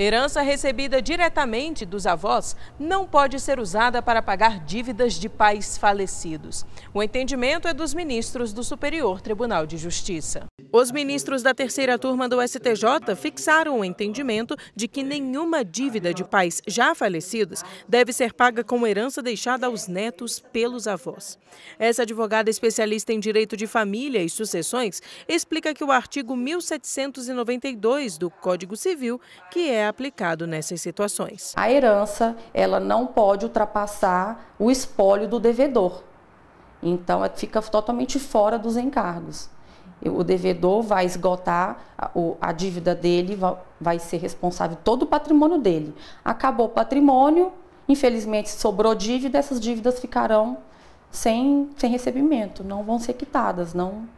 Herança recebida diretamente dos avós não pode ser usada para pagar dívidas de pais falecidos. O entendimento é dos ministros do Superior Tribunal de Justiça. Os ministros da terceira turma do STJ fixaram o entendimento de que nenhuma dívida de pais já falecidos deve ser paga com herança deixada aos netos pelos avós. Essa advogada especialista em direito de família e sucessões explica que o artigo 1792 do Código Civil que é aplicado nessas situações. A herança, ela não pode ultrapassar o espólio do devedor. Então, é, fica totalmente fora dos encargos o devedor vai esgotar a, a dívida dele, vai, vai ser responsável todo o patrimônio dele. Acabou o patrimônio, infelizmente sobrou dívida, essas dívidas ficarão sem, sem recebimento, não vão ser quitadas, não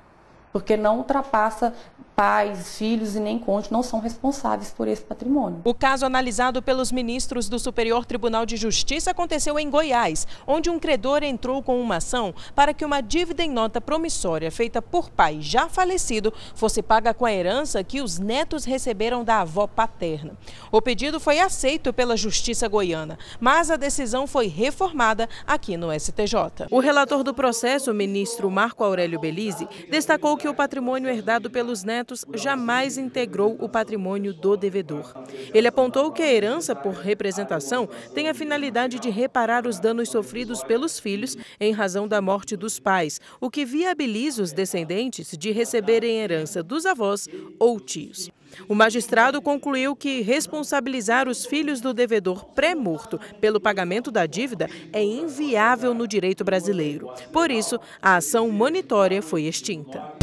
porque não ultrapassa pais, filhos e nem conte não são responsáveis por esse patrimônio. O caso analisado pelos ministros do Superior Tribunal de Justiça aconteceu em Goiás, onde um credor entrou com uma ação para que uma dívida em nota promissória feita por pai já falecido fosse paga com a herança que os netos receberam da avó paterna. O pedido foi aceito pela Justiça goiana, mas a decisão foi reformada aqui no STJ. O relator do processo, o ministro Marco Aurélio Belize, destacou que que o patrimônio herdado pelos netos jamais integrou o patrimônio do devedor. Ele apontou que a herança, por representação, tem a finalidade de reparar os danos sofridos pelos filhos em razão da morte dos pais, o que viabiliza os descendentes de receberem herança dos avós ou tios. O magistrado concluiu que responsabilizar os filhos do devedor pré-morto pelo pagamento da dívida é inviável no direito brasileiro. Por isso, a ação monitória foi extinta.